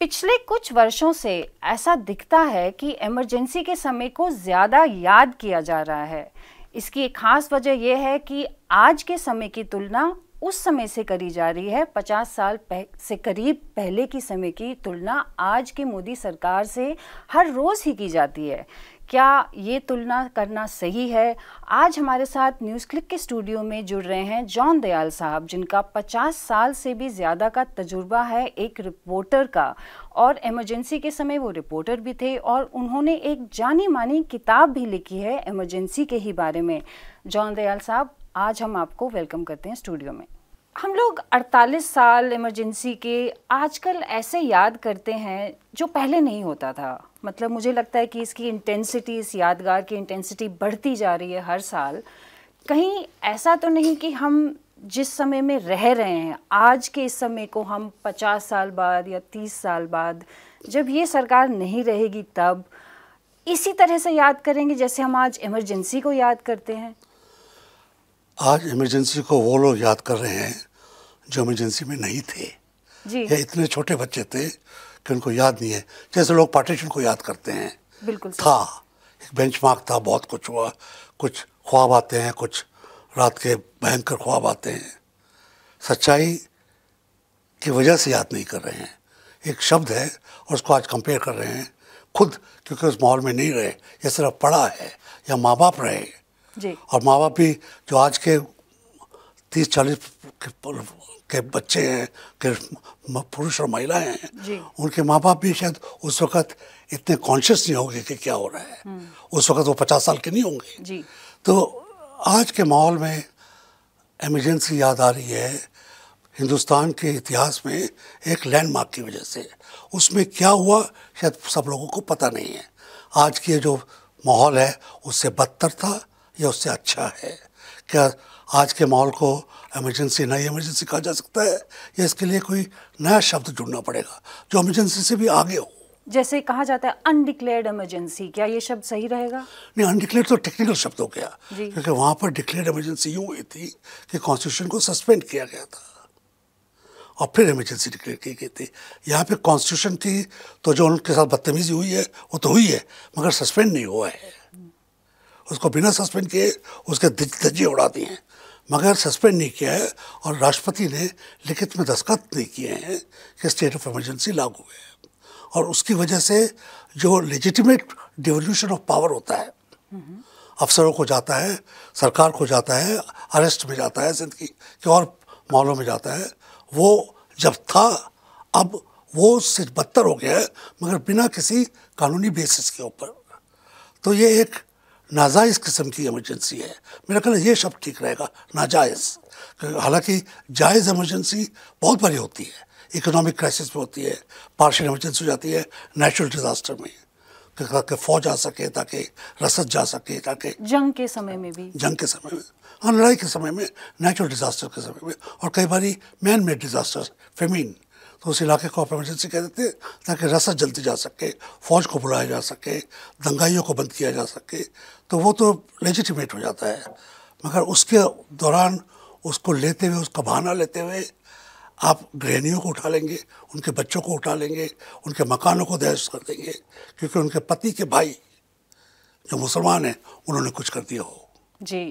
पिछले कुछ वर्षों से ऐसा दिखता है कि इमरजेंसी के समय को ज़्यादा याद किया जा रहा है इसकी एक खास वजह यह है कि आज के समय की तुलना उस समय से करी जा रही है पचास साल पह से करीब पहले की समय की तुलना आज की मोदी सरकार से हर रोज़ ही की जाती है क्या ये तुलना करना सही है आज हमारे साथ न्यूज़ क्लिक के स्टूडियो में जुड़ रहे हैं जॉन दयाल साहब जिनका 50 साल से भी ज़्यादा का तजुर्बा है एक रिपोर्टर का और इमरजेंसी के समय वो रिपोर्टर भी थे और उन्होंने एक जानी मानी किताब भी लिखी है इमरजेंसी के ही बारे में जॉन दयाल साहब आज हम आपको वेलकम करते हैं स्टूडियो में हम लोग 48 साल इमरजेंसी के आजकल ऐसे याद करते हैं जो पहले नहीं होता था मतलब मुझे लगता है कि इसकी इंटेंसिटी इस यादगार की इंटेंसिटी बढ़ती जा रही है हर साल कहीं ऐसा तो नहीं कि हम जिस समय में रह रहे हैं आज के इस समय को हम 50 साल बाद या 30 साल बाद जब ये सरकार नहीं रहेगी तब इसी तरह से याद करेंगे जैसे हम आज इमरजेंसी को याद करते हैं आज इमरजेंसी को वो लोग याद कर रहे हैं जो एमरजेंसी में नहीं थे जी या इतने छोटे बच्चे थे कि उनको याद नहीं है जैसे लोग पार्टीशन को याद करते हैं बिल्कुल था एक बेंच था बहुत कुछ हुआ कुछ ख्वाब आते हैं कुछ रात के भयंकर ख्वाब आते हैं सच्चाई की वजह से याद नहीं कर रहे हैं एक शब्द है और उसको आज कंपेयर कर रहे हैं खुद क्योंकि उस माहौल में नहीं रहे या सिर्फ पढ़ा है या माँ बाप रहे जी। और माँ बाप भी जो आज के तीस चालीस के बच्चे हैं के पुरुष और महिलाएं हैं उनके माँ बाप भी शायद उस वक्त इतने कॉन्शियस नहीं होंगे कि क्या हो रहा है हम्म। उस वक्त वो पचास साल के नहीं होंगे तो आज के माहौल में एमरजेंसी याद आ रही है हिंदुस्तान के इतिहास में एक लैंडमार्क की वजह से उसमें क्या हुआ शायद सब लोगों को पता नहीं है आज की जो माहौल है उससे बदतर था या उससे अच्छा है क्या आज के माहौल को एमरजेंसी नई एमरजेंसी कहा जा सकता है या इसके लिए कोई नया शब्द जुड़ना पड़ेगा जो एमरजेंसी से भी आगे हो जैसे कहा जाता है अनडिक्लेयर्ड एमरजेंसी क्या ये शब्द सही रहेगा नहीं अनडिक्लेयर्ड तो टेक्निकल शब्द हो गया क्योंकि वहाँ पर डिक्लेयर्ड एमरजेंसी यूँ हुई थी कि कॉन्स्टिट्यूशन को सस्पेंड किया गया था और फिर एमरजेंसी डिक्लेयर की गई थी यहाँ पे कॉन्स्टिट्यूशन थी तो जो उनके साथ बदतमीजी हुई है वो तो हुई है मगर सस्पेंड नहीं हुआ है उसको बिना सस्पेंड किए उसके धज्जे उड़ा दिए हैं मगर सस्पेंड नहीं किया है और राष्ट्रपति ने लिखित में दस्खत नहीं किए हैं कि स्टेट ऑफ इमरजेंसी लागू है और उसकी वजह से जो लेजिटिमेट डिवोल्यूशन ऑफ पावर होता है अफसरों को जाता है सरकार को जाता है अरेस्ट में जाता है जिंदगी के और मामलों में जाता है वो जब था अब वो सिर्फ बदतर हो गया है मगर बिना किसी कानूनी बेसिस के ऊपर तो ये एक नाजायज़ किस्म की एमरजेंसी है मेरा ख्याल ये शब्द ठीक रहेगा नाजायज़ हालांकि जायज़ एमरजेंसी बहुत बड़ी होती है इकोनॉमिक क्राइसिस में होती है पार्शियल एमरजेंसी हो जाती है नेचुरल डिजास्टर में ताकि फौज आ सके ताकि रसद जा सके ताकि जंग के समय में भी जंग के समय में हाँ लड़ाई के समय में नेचुरल डिजास्टर के समय में और कई बार मैन मेड डिजास्टर फेमीन तो उस इलाके को आप एमरजेंसी कह देते ताकि रसद जल्दी जा सके फौज को बुलाया जा सके दंगाइयों को बंद किया जा सके तो वो तो लेजिटिमेट हो जाता है मगर उसके दौरान उसको लेते हुए उसका बहाना लेते हुए आप गृहणियों को उठा लेंगे उनके बच्चों को उठा लेंगे उनके मकानों को दहशत कर देंगे क्योंकि उनके पति के भाई जो मुसलमान हैं उन्होंने कुछ कर दिया हो जी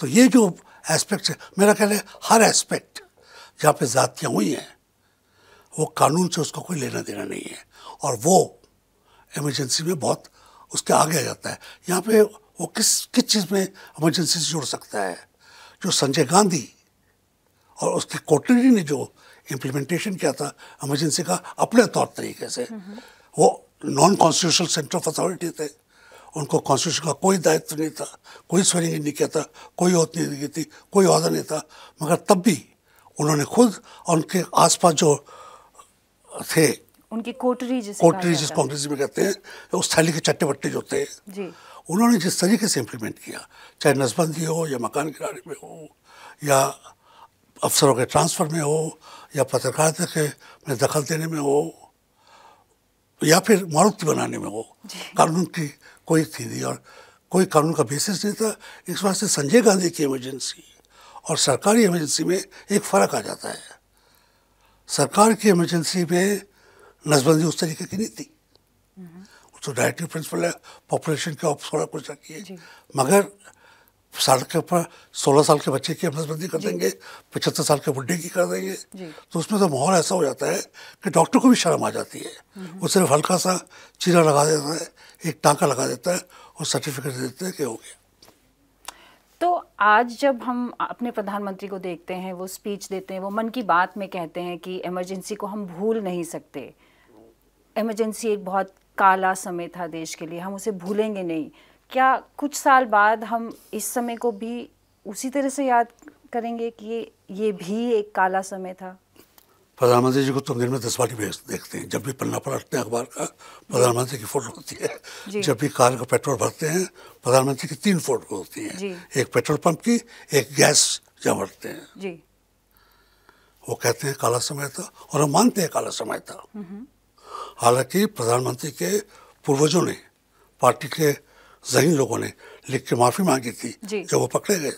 तो ये जो एस्पेक्ट है मेरा कहना है हर एस्पेक्ट जहाँ पे ज़ातियाँ हुई हैं वो कानून से उसका कोई लेना देना नहीं है और वो एमरजेंसी में बहुत उसके आगे आ जाता है यहाँ पे वो किस किस चीज़ में एमरजेंसी से जुड़ सकता है जो संजय गांधी और उसकी कोटरी ने जो इम्प्लीमेंटेशन किया था एमरजेंसी का अपने तौर तरीके से वो non constitutional centre of authority थे उनको कॉन्स्टिट्यूशन का कोई दायित्व नहीं था कोई स्वरिंग नहीं किया था कोई औत नहीं दी थी कोई अहदा नहीं था मगर तब भी उन्होंने खुद और उनके आसपास जो थे उनकी कोटरी जिसे कोटरी जिसको अंग्रेजी में कहते हैं तो उस थैली के चट्टे बट्टे जो थे उन्होंने जिस तरीके से इम्प्लीमेंट किया चाहे नसबंदी हो या मकान किराने में हो या अफसरों के ट्रांसफ़र में हो या पत्रकारिता के में दखल देने में हो या फिर मारुति बनाने में हो कानून की कोई थी नहीं और कोई कानून का बेसिस नहीं था इस वास्ते संजय गांधी की इमरजेंसी और सरकारी इमरजेंसी में एक फ़र्क आ जाता है सरकार की इमरजेंसी में नसबंदी उस तरीके की नहीं थी हम्म। तो डायरेक्टिव प्रिंसिपल है पॉपुलेशन के ऑफ थोड़ा कुछ रखी है मगर साल के ऊपर सोलह साल के बच्चे की नसबंदी कर देंगे पचहत्तर साल के बुढ़े की कर देंगे तो उसमें तो माहौल ऐसा हो जाता है कि डॉक्टर को भी शर्म आ जाती है हम्म। वो सिर्फ हल्का सा चीरा लगा देता है एक टाँका लगा देता है और सर्टिफिकेट दे हैं कि हो गया तो आज जब हम अपने प्रधानमंत्री को देखते हैं वो स्पीच देते हैं वो मन की बात में कहते हैं कि इमरजेंसी को हम भूल नहीं सकते इमरजेंसी एक बहुत काला समय था देश के लिए हम उसे भूलेंगे नहीं क्या कुछ साल बाद हम इस समय को भी उसी तरह से याद करेंगे कि ये भी एक काला समय था प्रधानमंत्री जी को तुम दिन में दस बार भेज देखते हैं जब भी पन्ना पलटते हैं अखबार का प्रधानमंत्री की फोटो होती है जब भी कार का पेट्रोल भरते हैं प्रधानमंत्री की तीन फोटो होती हैं एक पेट्रोल पंप की एक गैस जहाँ भरते हैं वो कहते हैं काला समय था और हम मानते हैं काला समय था हालांकि प्रधानमंत्री के पूर्वजों ने पार्टी के जहीन लोगों ने लिख के माफ़ी मांगी थी जब वो पकड़े गए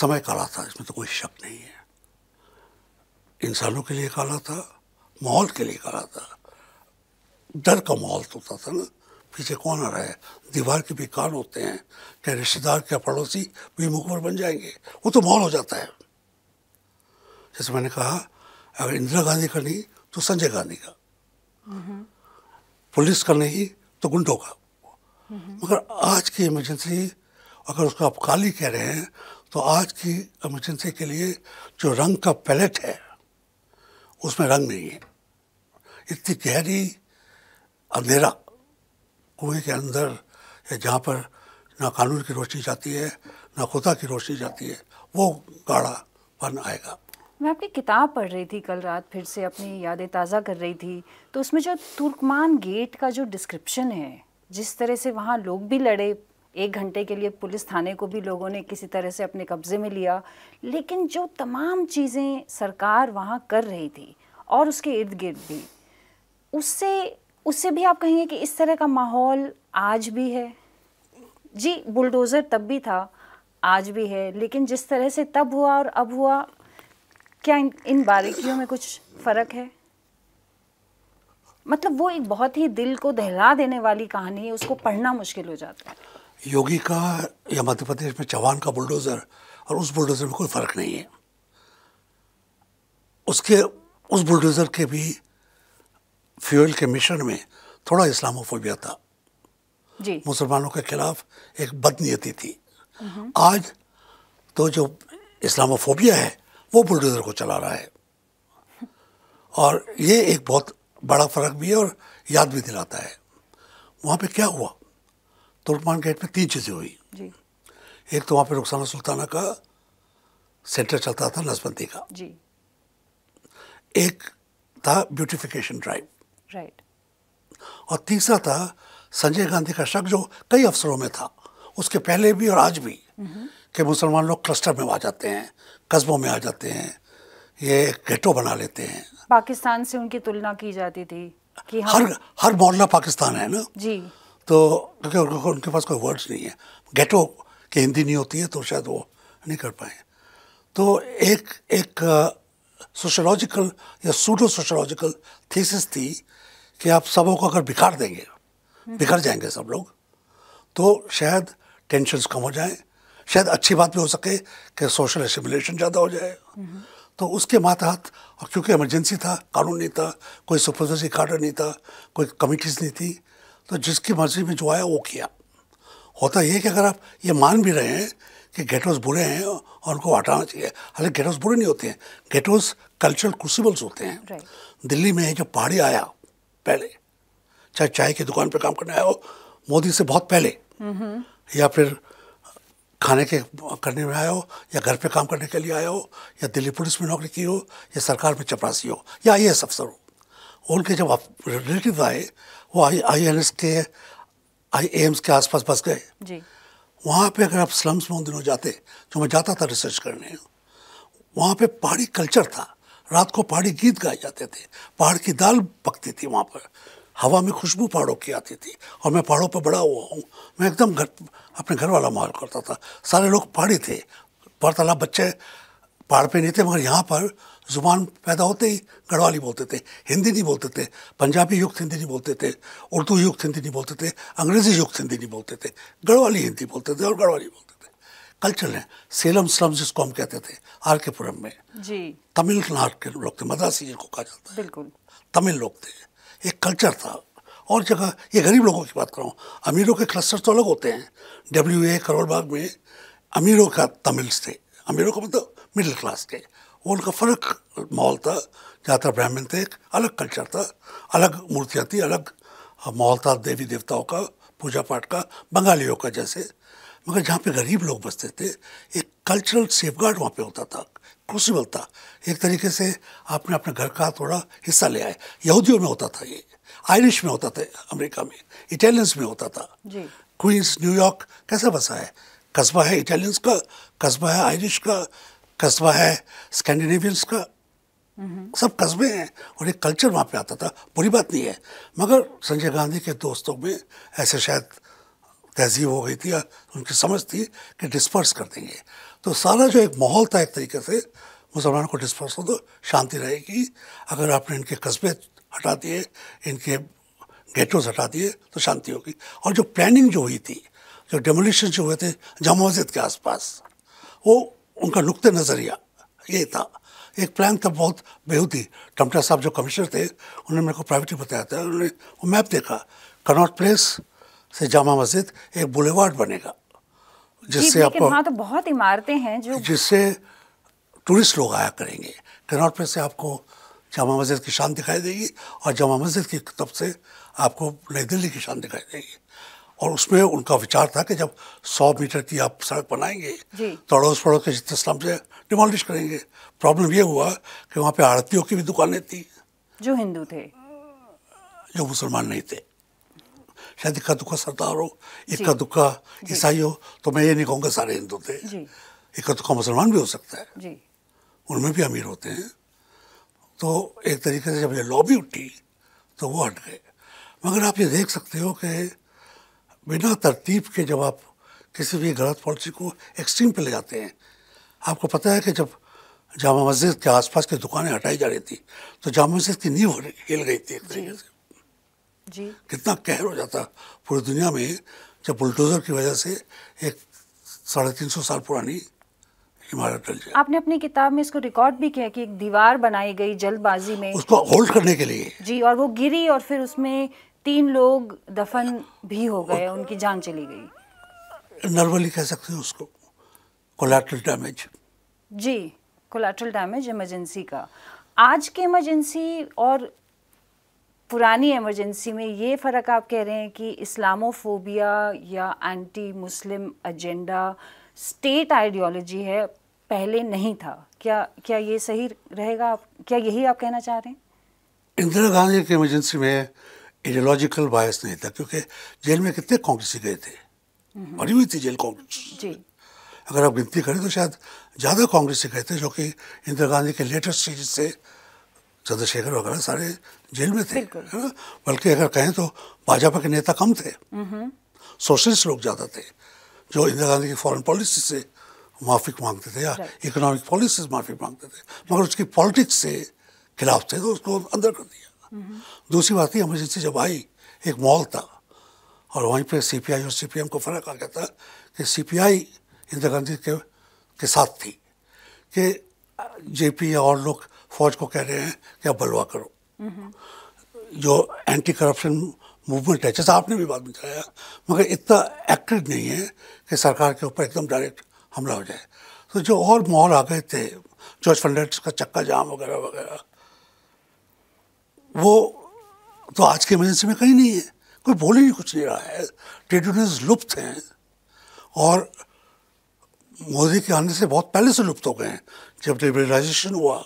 समय काला था इसमें तो कोई शक नहीं है इंसानों के लिए काला था माहौल के लिए काला था डर का माहौल तो होता था ना पीछे कौन आ रहा है दीवार के भी कान होते हैं क्या रिश्तेदार क्या पड़ोसी भी मुखबर बन जाएंगे वो तो माहौल हो जाता है जैसे मैंने कहा अगर इंदिरा गांधी का नहीं तो संजय गांधी का पुलिस का नहीं तो गुंडों का मगर आज की इमरजेंसी अगर उसको आप काली कह रहे हैं तो आज की इमरजेंसी के लिए जो रंग का पैलेट है उसमें रंग नहीं है इतनी गहरी अंधेरा कुएं के अंदर या जहाँ पर ना कानून की रोशनी जाती है ना खुदा की रोशनी जाती है वो गाढ़ापन आएगा मैं आपकी किताब पढ़ रही थी कल रात फिर से अपनी यादें ताज़ा कर रही थी तो उसमें जो तुर्कमान गेट का जो डिस्क्रिप्शन है जिस तरह से वहाँ लोग भी लड़े एक घंटे के लिए पुलिस थाने को भी लोगों ने किसी तरह से अपने कब्ज़े में लिया लेकिन जो तमाम चीज़ें सरकार वहाँ कर रही थी और उसके इर्द गिर्द भी उससे उससे भी आप कहेंगे कि इस तरह का माहौल आज भी है जी बुलडोज़र तब भी था आज भी है लेकिन जिस तरह से तब हुआ और अब हुआ क्या इन, इन बारीकियों में कुछ फ़र्क है मतलब वो एक बहुत ही दिल को दहला देने वाली कहानी है उसको पढ़ना मुश्किल हो जाता है योगी का या मध्य प्रदेश में चौहान का बुलडोज़र और उस बुलडोज़र में कोई फ़र्क नहीं है उसके उस बुलडोज़र के भी फ्यूल के मिशन में थोड़ा इस्लामोफोबिया था मुसलमानों के खिलाफ एक बदनीयती थी आज तो जो इस्लामोफोबिया है वो बुलडोज़र को चला रहा है और ये एक बहुत बड़ा फ़र्क भी है और याद भी दिलाता है वहाँ पे क्या हुआ तुर्कमान गेट में तीन चीज़ें हुई जी। एक तो वहाँ पे रुखसाना सुल्ताना का सेंटर चलता था नसबंदी का जी। एक था ब्यूटिफिकेशन ड्राइव राइट और तीसरा था संजय गांधी का शक जो कई अफसरों में था उसके पहले भी और आज भी हम्म। कि मुसलमान लोग क्लस्टर में आ जाते हैं कस्बों में आ जाते हैं ये गेटो बना लेते हैं पाकिस्तान से उनकी तुलना की जाती थी कि हर हर मोहल्ला पाकिस्तान है ना जी तो क्योंकि उनको उनके पास कोई वर्ड्स नहीं है गेटो की हिंदी नहीं होती है तो शायद वो नहीं कर पाए तो एक एक सोशोलॉजिकल या सूडो सोशोलॉजिकल थीसिस थी कि आप सबों को अगर बिखार देंगे बिखर जाएंगे सब लोग तो शायद टेंशन कम हो जाए शायद अच्छी बात भी हो सके कि सोशल एसिमुलेशन ज़्यादा हो जाए तो उसके मातहत और क्योंकि इमरजेंसी था कानून नहीं था कोई सुपरवाइजरी कार्डर नहीं था कोई कमिटीज़ नहीं थी तो जिसकी मर्जी में जो आया वो किया होता यह कि अगर आप ये मान भी रहे हैं कि गेटोज बुरे हैं और उनको हटाना चाहिए हालांकि हाउस बुरे नहीं होते हैं गेटोज कल्चरल क्रूसिबल्स होते हैं दिल्ली में जो पहाड़ी आया पहले चाहे चाय की दुकान पर काम करने आया हो मोदी से बहुत पहले या फिर खाने के करने में आया हो या घर पे काम करने के लिए आया हो या दिल्ली पुलिस में नौकरी की हो या सरकार में चपरासी हो या आई एस अफसर हो उनके जब रिलेटिव आए वो आई आई एन एस के आई एम्स के आसपास बस गए वहाँ पे अगर आप स्लम्स में उन दिनों जाते जो मैं जाता था रिसर्च करने वहाँ पे पहाड़ी कल्चर था रात को पहाड़ी गीत गाए जाते थे पहाड़ की दाल पकती थी वहाँ पर हवा में खुशबू पहाड़ों की आती थी और मैं पहाड़ों पर बड़ा हुआ हूँ मैं एकदम घर अपने घर वाला माहौल करता था सारे लोग पहाड़ी थे तालाब बच्चे पहाड़ पे नहीं थे मगर यहाँ पर ज़ुबान पैदा होते ही गढ़वाली बोलते थे हिंदी नहीं बोलते थे पंजाबी युक्त हिंदी नहीं बोलते थे उर्दू युक्त हिंदी नहीं बोलते थे अंग्रेज़ी युक्त हिंदी नहीं बोलते थे गढ़वाली हिंदी बोलते थे और गढ़वाली बोलते थे कल्चर है सेलम स्लम जिसको हम कहते थे आर के पुरम में तमिल के लोग थे मद्रासी जिनको कहा जाता है तमिल लोग थे एक कल्चर था और जगह ये गरीब लोगों की बात कर रहा हूँ अमीरों के क्लस्टर तो अलग होते हैं डब्ल्यू ए करोड़बाग में अमीरों का तमिल्स थे अमीरों का मतलब मिडिल क्लास थे उनका फ़र्क माहौल था जहाँ तक ब्राह्मण थे एक अलग कल्चर था अलग मूर्तियाँ थी अलग माहौल था देवी देवताओं का पूजा पाठ का बंगालियों का जैसे मगर जहाँ पे गरीब लोग बसते थे एक कल्चरल सेफ गार्ड वहाँ पर होता था क्रूसिबल था एक तरीके से आपने अपने घर का थोड़ा हिस्सा ले आए यहूदियों में होता था ये आयरिश में होता था अमेरिका में इटालियंस में होता था क्वींस न्यूयॉर्क कैसा बसा है कस्बा है इटालियंस का कस्बा है आयरिश का कस्बा है स्कैंडिनेवियंस का सब कस्बे हैं और एक कल्चर वहाँ पे आता था बुरी बात नहीं है मगर संजय गांधी के दोस्तों में ऐसे शायद तहजीब हो गई थी या उनकी समझ थी कि डिस्पर्स कर देंगे तो सारा जो एक माहौल था एक तरीके से मुसलमानों को डिस्पर्स हो तो शांति रहेगी अगर आपने इनके कस्बे हटा दिए इनके गेटोज हटा दिए तो शांति होगी और जो प्लानिंग जो हुई थी जो डेमोलिशन जो हुए थे जामा मस्जिद के आसपास वो उनका नुक़ नज़रिया ये था एक प्लान था बहुत बेहूती टमटा साहब जो कमिश्नर थे उन्होंने मेरे को प्राइवेटली बताया था उन्होंने वो मैप देखा कनॉट प्लेस से जामा मस्जिद एक बुलेवार्ड बनेगा जिससे आपको हाँ तो बहुत इमारतें हैं जो जिससे टूरिस्ट लोग आया करेंगे कनॉट प्लेस से आपको जामा मस्जिद की शान दिखाई देगी और जामा मस्जिद की तरफ से आपको नई दिल्ली की शान दिखाई देगी और उसमें उनका विचार था कि जब 100 मीटर की आप सड़क बनाएंगे तो अड़ोस पड़ोस के जितने स्लम्स हैं डिमोलिश करेंगे प्रॉब्लम यह हुआ कि वहाँ पे आड़तियों की भी दुकानें थी जो हिंदू थे जो मुसलमान नहीं थे शायद इक्का दुखा सरदार हो इक्का दुखा ईसाई हो तो मैं ये नहीं कहूँगा सारे हिंदू थे इक्का दुखा मुसलमान भी हो सकता है उनमें भी अमीर होते हैं तो एक तरीके से जब ये लॉबी उठी तो वो हट गए मगर आप ये देख सकते हो कि बिना तरतीब के जब आप किसी भी गलत पॉलिसी को एक्सट्रीम पे ले जाते हैं आपको पता है कि जब जामा मस्जिद के आसपास की दुकानें हटाई जा रही थी तो जामा मस्जिद की नींव हिल गई थी एक तरीके से जी कितना कहर हो जाता पूरी दुनिया में जब बुलडोज़र की वजह से एक साढ़े तीन सौ साल पुरानी इमारत डल जाए आपने अपनी किताब में इसको रिकॉर्ड भी किया कि एक दीवार बनाई गई जल्दबाजी में उसको होल्ड करने के लिए जी और वो गिरी और फिर उसमें तीन लोग दफन भी हो गए उनकी जान चली गई नॉर्मली कह सकते हैं उसको कोलाटरल डैमेज जी कोलाटरल डैमेज इमरजेंसी का आज के इमरजेंसी और पुरानी इमरजेंसी में ये फ़र्क आप कह रहे हैं कि इस्लामोफोबिया या anti Muslim agenda state ideology है पहले नहीं था क्या क्या ये सही रहेगा आप क्या यही आप कहना चाह रहे हैं इंदिरा गांधी की इमरजेंसी में इडियोलॉजिकल बायस नहीं था क्योंकि जेल में कितने कांग्रेसी गए थे बड़ी हुई थी जेल कांग्रेस अगर आप गिनती करें तो शायद ज़्यादा कांग्रेस से गए थे जो कि इंदिरा गांधी के लेटेस्ट स्टेज से चंद्रशेखर वगैरह सारे जेल में थे है ना बल्कि अगर कहें तो भाजपा के नेता कम थे सोशलिस्ट लोग ज़्यादा थे जो इंदिरा गांधी की फॉरेन पॉलिसी से माफी मांगते थे या इकोनॉमिक पॉलिसी से माफी मांगते थे मगर उसकी पॉलिटिक्स से खिलाफ थे तो उसको अंदर कर दिया Mm-hmm. दूसरी बात थी एमरजेंसी जब आई एक मॉल था और वहीं पे सीपीआई और सीपीएम को फ़र्क आ गया था कि सीपीआई इंदिरा गांधी के के साथ थी कि जेपी या और लोग फौज को कह रहे हैं कि आप बलवा करो mm-hmm. जो एंटी करप्शन मूवमेंट है जैसा आपने भी बात में बताया मगर इतना एक्टिव नहीं है कि सरकार के ऊपर एकदम डायरेक्ट हमला हो जाए तो जो और माहौल आ गए थे जॉर्ज फर्नांडिस का चक्का जाम वगैरह वगैरह वो तो आज के इमरजेंसी में कहीं नहीं है कोई बोल ही कुछ नहीं रहा है ट्रेड यूनियंस लुप्त हैं और मोदी के आने से बहुत पहले से लुप्त हो गए हैं जब लिबरलाइजेशन हुआ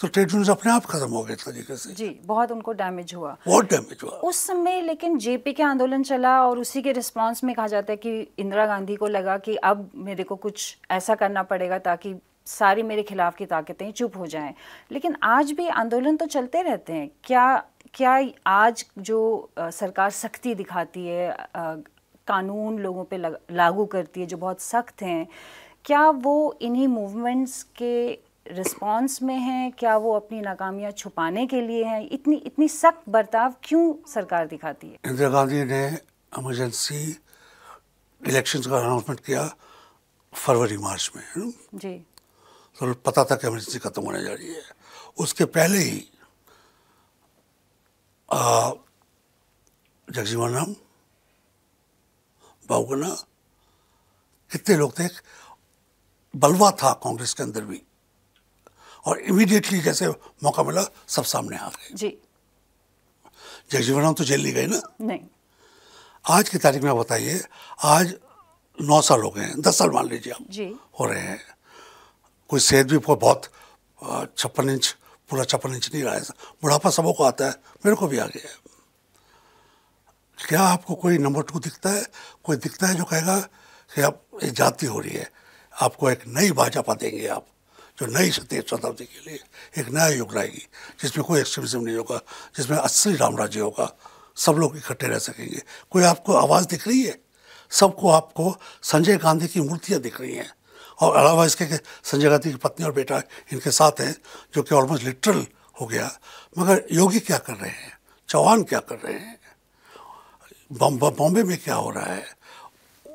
तो ट्रेड यूनियंस अपने आप खत्म हो गए तरीके से जी बहुत उनको डैमेज हुआ बहुत डैमेज हुआ उस समय लेकिन जेपी के आंदोलन चला और उसी के रिस्पांस में कहा जाता है कि इंदिरा गांधी को लगा कि अब मेरे को कुछ ऐसा करना पड़ेगा ताकि सारी मेरे खिलाफ की ताकतें चुप हो जाएं लेकिन आज भी आंदोलन तो चलते रहते हैं क्या क्या आज जो सरकार सख्ती दिखाती है कानून लोगों पे लागू करती है जो बहुत सख्त हैं क्या वो इन्हीं मूवमेंट्स के रिस्पांस में हैं क्या वो अपनी नाकामियां छुपाने के लिए हैं इतनी इतनी सख्त बर्ताव क्यों सरकार दिखाती है इंदिरा गांधी ने इमरजेंसी इलेक्शंस का अनाउंसमेंट किया फरवरी मार्च में जी तो पता था कि एमरजेंसी खत्म होने जा रही है उसके पहले ही जगजीवन राम बाहुगना कितने लोग थे बलवा था कांग्रेस के अंदर भी और इमीडिएटली जैसे मौका मिला सब सामने आ गए जी जगजीवन राम तो जेल नहीं गए ना नहीं आज की तारीख में बताइए आज नौ साल हो गए हैं दस साल मान लीजिए आप जी हो रहे हैं कोई सेहत भी बहुत छप्पन इंच पूरा छप्पन इंच नहीं रहा है बुढ़ापा सबों को आता है मेरे को भी आ गया है क्या आपको कोई नंबर टू दिखता है कोई दिखता है जो कहेगा कि आप ये जाति हो रही है आपको एक नई भाजपा देंगे आप जो नई शताब्दी के लिए एक नया युग रहेगी जिसमें कोई एक्सट्रीमिज्म नहीं होगा जिसमें असली राम राज्य होगा सब लोग इकट्ठे रह सकेंगे कोई आपको आवाज़ दिख रही है सबको आपको संजय गांधी की मूर्तियाँ दिख रही हैं और अलावा इसके संजय गांधी की पत्नी और बेटा इनके साथ हैं जो कि ऑलमोस्ट लिटरल हो गया मगर योगी क्या कर रहे हैं चौहान क्या कर रहे हैं बॉम्बे में क्या हो रहा है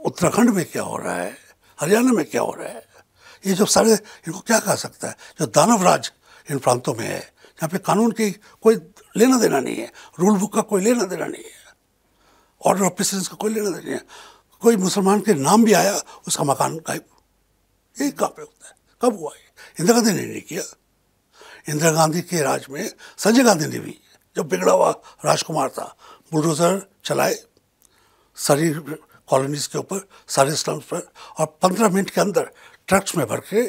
उत्तराखंड में क्या हो रहा है हरियाणा में क्या हो रहा है ये जो सारे इनको क्या कह सकता है जो दानव राज इन प्रांतों में है यहाँ पे कानून की कोई लेना देना नहीं है रूल बुक का कोई लेना देना नहीं है ऑर्डर ऑफ प्रेसिडेंस का कोई लेना देना नहीं है कोई मुसलमान के नाम भी आया उसका मकान गायब यही काफ़ी होता है कब हुआ ये इंदिरा गांधी ने नहीं किया इंदिरा गांधी के राज में संजय गांधी ने भी जब बिगड़ा हुआ राजकुमार था बुलडोजर चलाए सारी कॉलोनीज के ऊपर सारे स्लम्स पर और पंद्रह मिनट के अंदर ट्रक्स में भर के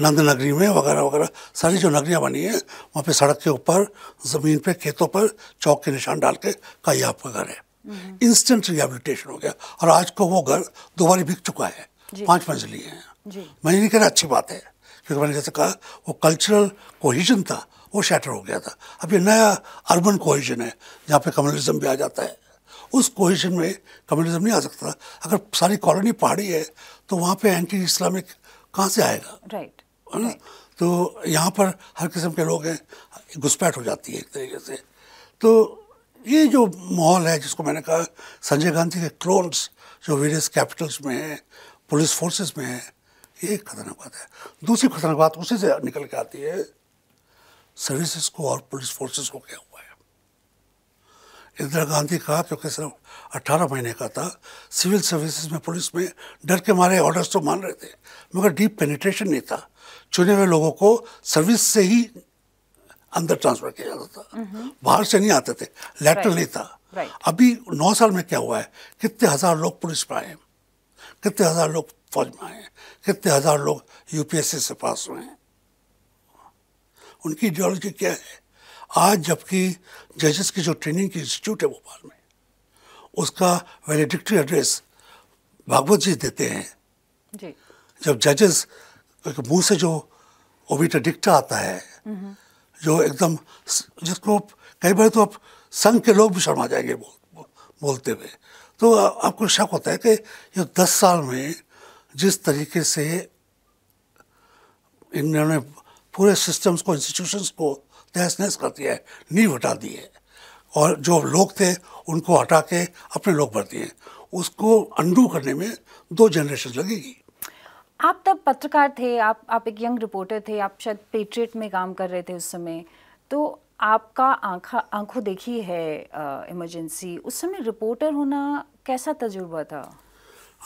नंद नगरी में वगैरह वगैरह सारी जो नगरियाँ बनी हैं वहाँ पे सड़क के ऊपर ज़मीन पे खेतों पर चौक के निशान डाल के का ये आपका घर है इंस्टेंट हम्म। रिहेबिलिटेशन हो गया और आज को वो घर दोबारा बिक चुका है पांच मंजिली है मैंने नहीं कहा अच्छी बात है क्योंकि मैंने जैसे कहा वो कल्चरल कोहिजन था वो शैटर हो गया था अब ये नया अर्बन कोहिजन है जहाँ पे कम्युनिज्म भी आ जाता है उस कोहिजन में कम्युनिज्म नहीं आ सकता अगर सारी कॉलोनी पहाड़ी है तो वहाँ पे एंटी इस्लामिक कहाँ से आएगा राइट है ना तो यहाँ पर हर किस्म के लोग हैं घुसपैठ हो जाती है एक तरीके से तो ये जो माहौल है जिसको मैंने कहा संजय गांधी के क्लोन्स जो वेरियस कैपिटल्स में हैं पुलिस फोर्सेस में है ये एक खतरनाक बात है दूसरी खतरनाक बात उसी से निकल के आती है सर्विसेज को और पुलिस फोर्सेस को क्या हुआ है इंदिरा गांधी का क्योंकि सिर्फ अट्ठारह महीने का था सिविल सर्विसेज में पुलिस में डर के मारे ऑर्डर्स तो मान रहे थे मगर डीप पेनिट्रेशन नहीं था चुने हुए लोगों को सर्विस से ही अंदर ट्रांसफर किया जाता था हम्म। बाहर से नहीं आते थे लेटर नहीं था अभी नौ साल में क्या हुआ है कितने हज़ार लोग पुलिस में आए कितने हज़ार लोग फौज में आए हैं कितने हज़ार लोग यूपीएससी से पास हुए हैं उनकी आइडियोलॉजी क्या है आज जबकि जजेस की जो ट्रेनिंग की इंस्टीट्यूट है भोपाल में उसका वेलीडिक्ट्री एड्रेस भागवत जी देते हैं जी। जब जजेस मुंह से जो ओबिटा डिक्टा आता है हम्म। जो एकदम जिसको कई बार तो आप संघ के लोग भी शर्मा जाएंगे बोल, बोलते हुए तो आपको शक होता है कि ये दस साल में जिस तरीके से इन्होंने पूरे सिस्टम्स को इंस्टीट्यूशंस को तहस नहस कर दिया है नींव हटा दी है और जो लोग थे उनको हटा के अपने लोग भर दिए उसको अंडू करने में दो जनरेशन लगेगी आप तब पत्रकार थे आप आप एक यंग रिपोर्टर थे आप शायद पेट्रियट में काम कर रहे थे उस समय तो आपका आँखा आंखों देखी है इमरजेंसी उस समय रिपोर्टर होना कैसा तजुर्बा था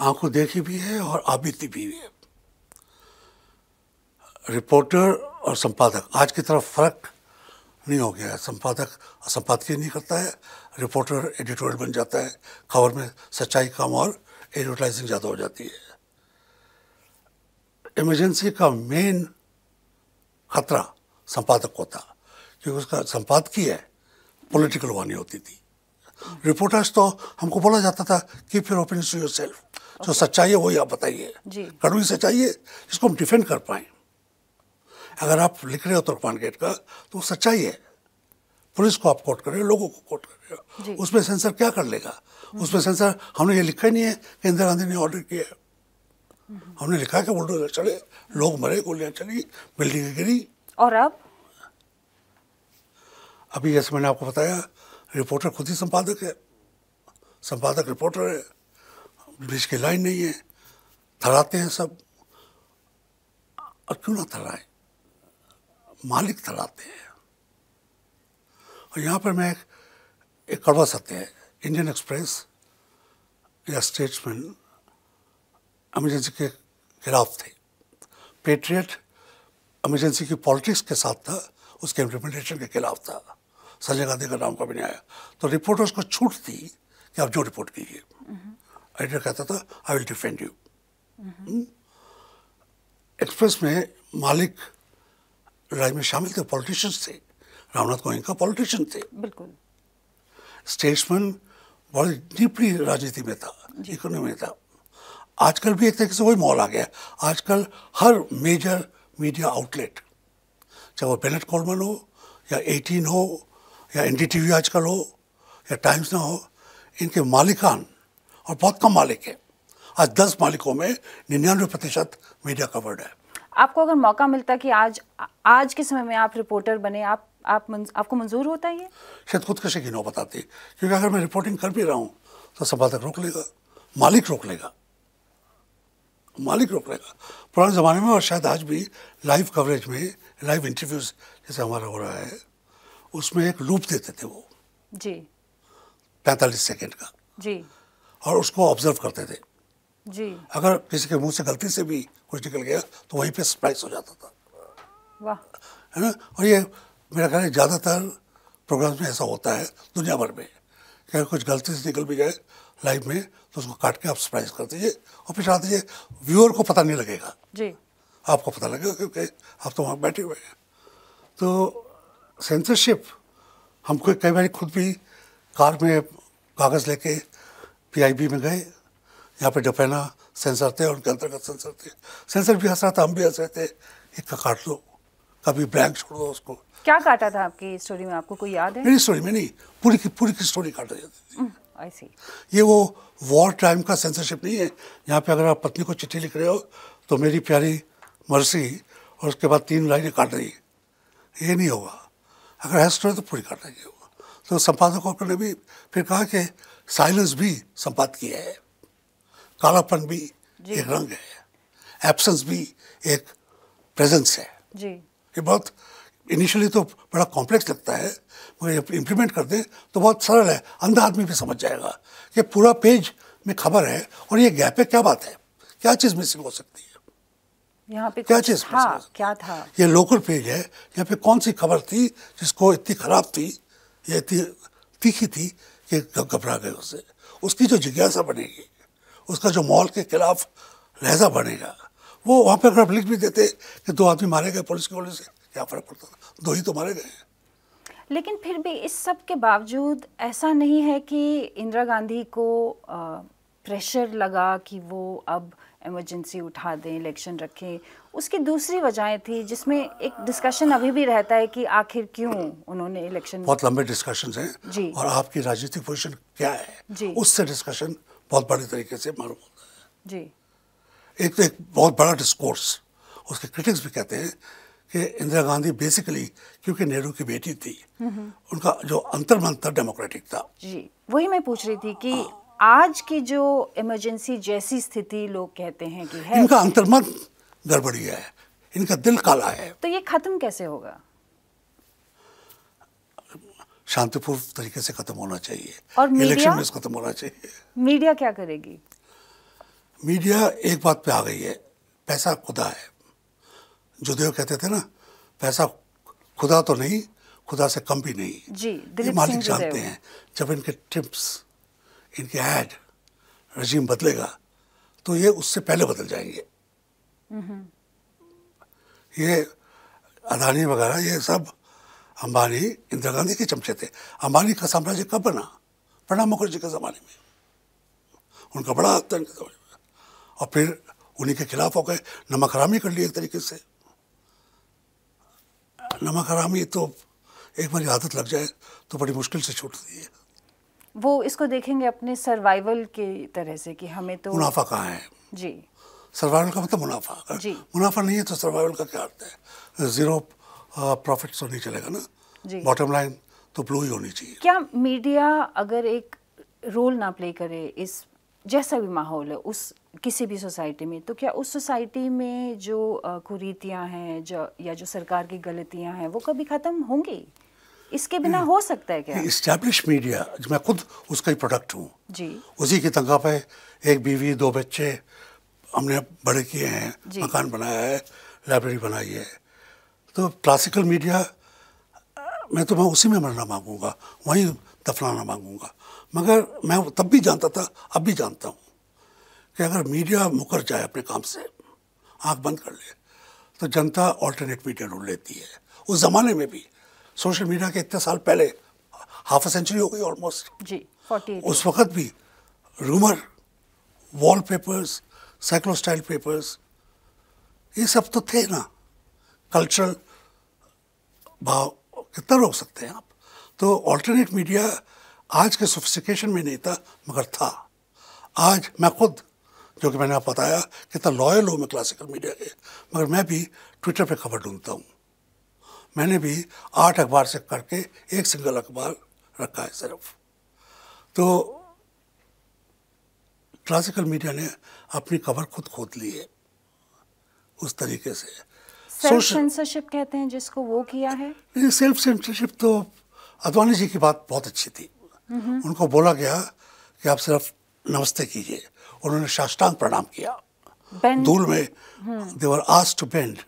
आंखों देखी भी है और आबिती भी है रिपोर्टर और संपादक आज की तरफ फर्क नहीं हो गया संपादक संपादकीय नहीं करता है रिपोर्टर एडिटोरियल बन जाता है खबर में सच्चाई कम और एडवर्टाइजिंग ज़्यादा हो जाती है इमरजेंसी का मेन खतरा संपादक को था क्योंकि उसका संपादकीय है पॉलिटिकल वाणी होती थी रिपोर्टर्स तो हमको बोला जाता था keep your opinion to yourself जो सच्चाई है वही आप बताइए कड़वी सच्चाई है जिसको हम डिफेंड कर पाए अगर आप लिख रहे हो तुर्कमान गेट का तो सच्चाई है पुलिस को आप कोर्ट कर रहे हो लोगों को कोर्ट कर रहे हो उसमें सेंसर क्या कर लेगा उसमें सेंसर हमने ये लिखा ही नहीं है कि इंदिरा गांधी ने ऑर्डर किया हम्म। हमने लिखा कि बुलडोजर चले लोग मरे गोलियां चली बिल्डिंग गिरी और अब अभी जैसे मैंने आपको बताया रिपोर्टर खुद ही संपादक है संपादक रिपोर्टर है ब्रिज की लाइन नहीं है थराते हैं सब और क्यों ना थराए मालिक थराते हैं और यहाँ पर मैं एक कड़वा सत्य है इंडियन एक्सप्रेस या स्टेट्समैन एमरजेंसी के खिलाफ थे पेट्रियट एमरजेंसी की पॉलिटिक्स के साथ था उसके इम्प्लीमेंटेशन के खिलाफ था संजय गांधी का नाम कभी नहीं आया तो रिपोर्टर्स को छूट थी कि आप जो रिपोर्ट कीजिए एडिटर कहता था I will defend you Express में मालिक राज में शामिल थे पॉलिटिशियंस थे रामनाथ का पॉलिटिशियन थे बिल्कुल स्टेट्समैन बहुत डीपली राजनीति में था इकोनॉमी में था आजकल भी एक तरीके से वही माहौल आ गया आजकल हर मेजर मीडिया आउटलेट चाहे वो बेनेट कॉलमन हो या एटीन हो या एन डी टी वी आजकल हो या टाइम्स ना हो इनके मालिकान और बहुत कम मालिक है आज दस मालिकों में निन्यानवे प्रतिशत मीडिया कवर्ड है आपको अगर मौका मिलता कि आज आज के समय में आप रिपोर्टर बने आप आप मंज, आपको मंजूर होता है ये शायद खुदकशी की नौ बताती क्योंकि अगर मैं रिपोर्टिंग कर भी रहा हूँ तो संपादक रोक लेगा मालिक रोक लेगा मालिक रोक लेगा पुराने ज़माने में और शायद आज भी लाइव कवरेज में लाइव इंटरव्यूज़ जैसे हमारा हो रहा है उसमें एक लूप देते थे वो जी पैंतालीस सेकेंड का जी और उसको ऑब्जर्व करते थे जी अगर किसी के मुंह से गलती से भी कुछ निकल गया तो वहीं पे सरप्राइज हो जाता था वाह है ना और ये मेरा ख्याल है ज़्यादातर प्रोग्राम्स में ऐसा होता है दुनिया भर में कि अगर कुछ गलती से निकल भी जाए लाइव में तो उसको काट के आप सरप्राइज कर दीजिए और फिर डाल दीजिए व्यूअर को पता नहीं लगेगा जी आपको पता लगेगा क्योंकि आप तो वहाँ बैठे हुए हैं तो सेंसरशिप हमको कई बार खुद भी कार में कागज़ लेके पीआईबी में गए यहाँ पे डपेना सेंसर थे उनके अंतर्गत सेंसर थे सेंसर भी हंस रहा था हम भी हंस रहे थे का काट लो कभी ब्लैंक छोड़ दो उसको क्या काटा था आपकी स्टोरी में आपको कोई याद है मेरी स्टोरी में नहीं पूरी की पूरी की स्टोरी काट जाती थी हम्म, ये वो वॉर टाइम का सेंसरशिप नहीं है यहाँ पे अगर आप पत्नी को चिट्ठी लिख रहे हो तो मेरी प्यारी मर्सी और उसके बाद तीन लाइनें काट रही ये नहीं होगा अगर है स्टोरी तो पूरी कर देंगे वो तो संपादकों ने भी फिर कहा कि साइलेंस भी संपादकीय है कालापन भी एक रंग है एब्सेंस भी एक प्रेजेंस है जी ये बहुत इनिशियली तो बड़ा कॉम्प्लेक्स लगता है मगर इम्प्लीमेंट कर दें तो बहुत सरल है अंधा आदमी भी समझ जाएगा कि पूरा पेज में खबर है और ये गैप है क्या बात है क्या चीज़ मिसिंग हो सकती है यहाँ पे क्या चीज था क्या था ये लोकल पेज है यहाँ पे कौन सी खबर थी जिसको इतनी खराब थी या इतनी तीखी थी कि घबरा गए उससे उसकी जो जिज्ञासा बनेगी उसका जो मॉल के खिलाफ लहजा बनेगा वो वहाँ पे अगर लिख भी देते कि दो आदमी मारे गए पुलिस की गोली से क्या फर्क पड़ता था दो ही तो मारे गए लेकिन फिर भी इस सब के बावजूद ऐसा नहीं है कि इंदिरा गांधी को प्रेशर लगा कि वो अब एमरजेंसी उठा दें इलेक्शन रखें उसकी दूसरी वजहें थी जिसमें एक डिस्कशन अभी भी रहता है कि आखिर क्यों उन्होंने इलेक्शन बहुत लंबे डिस्कशन हैं जी और आपकी राजनीतिक पोजिशन क्या है जी उससे डिस्कशन बहुत बड़े तरीके से मालूम होता है जी एक तो एक बहुत बड़ा डिस्कोर्स उसके क्रिटिक्स भी कहते हैं कि इंदिरा गांधी बेसिकली क्योंकि नेहरू की बेटी थी उनका जो अंतर मन डेमोक्रेटिक था जी वही मैं पूछ रही थी कि हाँ। आज की जो इमरजेंसी जैसी स्थिति लोग कहते हैं कि है इनका अंतर्मन गड़बड़ी है इनका दिल काला है तो ये खत्म कैसे होगा शांतिपूर्ण तरीके से खत्म होना चाहिए और इलेक्शन में खत्म होना चाहिए मीडिया क्या करेगी मीडिया एक बात पे आ गई है पैसा खुदा है जो देव कहते थे ना पैसा खुदा तो नहीं खुदा से कम भी नहीं जी, ये मालिक जानते हैं जब इनके टिप्स इनके ऐड रजीम बदलेगा तो ये उससे पहले बदल जाएंगे ये अदानी वगैरह ये सब अंबानी इंदिरा गांधी के चमचे थे अंबानी का साम्राज्य कब बना प्रणब मुखर्जी के ज़माने में उनका बड़ा हत्या था इनके ज़माने में और फिर उन्हीं के खिलाफ हो गए नमक हरामी कर ली एक तरीके से नमक हरामी तो एक बार आदत लग जाए तो बड़ी मुश्किल से छूटती है वो इसको देखेंगे अपने सर्वाइवल के तरह से कि हमें तो मुनाफा कहाँ है जी सर्वाइवल का मतलब मुनाफा जी मुनाफा नहीं है तो सर्वाइवल का क्या अर्थ है जीरो प्रॉफिट uh, तो नहीं चलेगा ना बॉटम लाइन तो ब्लू ही होनी चाहिए क्या मीडिया अगर एक रोल ना प्ले करे इस जैसा भी माहौल है उस किसी भी सोसाइटी में तो क्या उस सोसाइटी में जो uh, कुरीतियाँ हैं जो या जो सरकार की गलतियाँ हैं वो कभी ख़त्म होंगी इसके बिना हो सकता है क्या इस्टेब्लिश मीडिया मैं खुद उसका ही प्रोडक्ट हूँ जी उसी की तनख्वाह पे एक बीवी दो बच्चे हमने बड़े किए हैं मकान बनाया है लाइब्रेरी बनाई है तो क्लासिकल मीडिया मैं तो मैं उसी में मरना मांगूंगा वहीं दफनाना मांगूंगा मगर मैं तब भी जानता था अब भी जानता हूँ कि अगर मीडिया मुकर जाए अपने काम से आंख बंद कर ले तो जनता ऑल्टरनेट मीडिया ढूंढ लेती है उस ज़माने में भी सोशल मीडिया के इतने साल पहले हाफ सेंचुरी हो गई ऑलमोस्ट जी 48 उस वक्त भी rumour wall papers cyclostyle papers ये सब तो थे ना कल्चरल भाव कितना रोक सकते हैं आप तो ऑल्टरनेट मीडिया आज के सोफिस्टिकेशन में नहीं था मगर था आज मैं खुद जो कि मैंने आप बताया कितना लॉयल हूँ मैं क्लासिकल मीडिया के मगर मैं भी ट्विटर पे खबर ढूंढता हूँ मैंने भी आठ अखबार से करके एक सिंगल अखबार रखा है सिर्फ तो क्लासिकल मीडिया ने अपनी कवर खुद खोद ली है उस तरीके से सेल्फ सेंसरशिप कहते हैं जिसको वो किया है नहीं सेल्फ सेंसरशिप तो अडवाणी जी की बात बहुत अच्छी थी उनको बोला गया कि आप सिर्फ नमस्ते कीजिए उन्होंने शास्त्रांग प्रणाम किया bend. धूल में they were asked to bend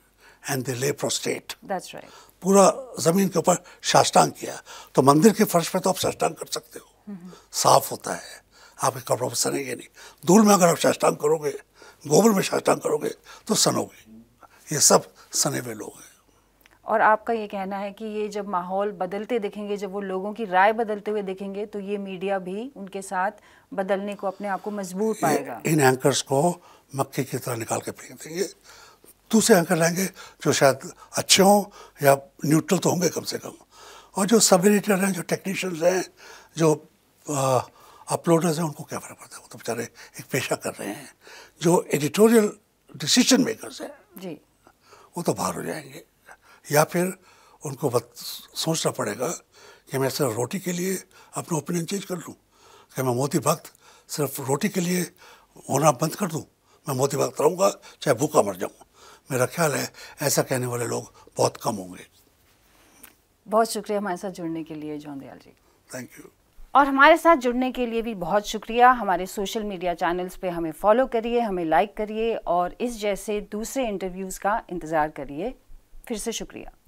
and they lay prostrate that's right पूरा ज़मीन के ऊपर साष्टांग किया तो मंदिर के फर्श पर तो आप साष्टांग कर सकते हो साफ होता है आपके कपड़ों पर सनेंगे नहीं धूल में अगर आप साष्टांग करोगे गोबर में साष्टांग करोगे तो सनोगे ये सब सने हुए लोग हैं और आपका ये कहना है कि ये जब माहौल बदलते देखेंगे जब वो लोगों की राय बदलते हुए देखेंगे तो ये मीडिया भी उनके साथ बदलने को अपने आप को मजबूर पाएगा इन एंकर्स को मक्के की तरह निकाल के फेंक देंगे दूसरे एंकर रहेंगे जो शायद अच्छे हों या न्यूट्रल तो होंगे कम से कम और जो सब एडिटर हैं जो टेक्नीशियंस हैं जो अपलोडर्स हैं उनको क्या फ़र्क पड़ता है वो तो बेचारे एक पेशा कर रहे हैं जो एडिटोरियल डिसीजन मेकर्स हैं जी वो तो बाहर हो जाएंगे या फिर उनको बत, सोचना पड़ेगा कि मैं सिर्फ रोटी के लिए अपना ओपिनियन चेंज कर लूँ कि मैं मोदी भक्त सिर्फ रोटी के लिए होना बंद कर दूँ मैं मोदी भक्त रहूँगा चाहे भूखा मर जाऊँ मेरा ख्याल है ऐसा कहने वाले लोग बहुत कम होंगे बहुत शुक्रिया हमारे साथ जुड़ने के लिए जौन दयाल जी थैंक यू और हमारे साथ जुड़ने के लिए भी बहुत शुक्रिया हमारे सोशल मीडिया चैनल्स पे हमें फॉलो करिए हमें लाइक करिए और इस जैसे दूसरे इंटरव्यूज़ का इंतज़ार करिए फिर से शुक्रिया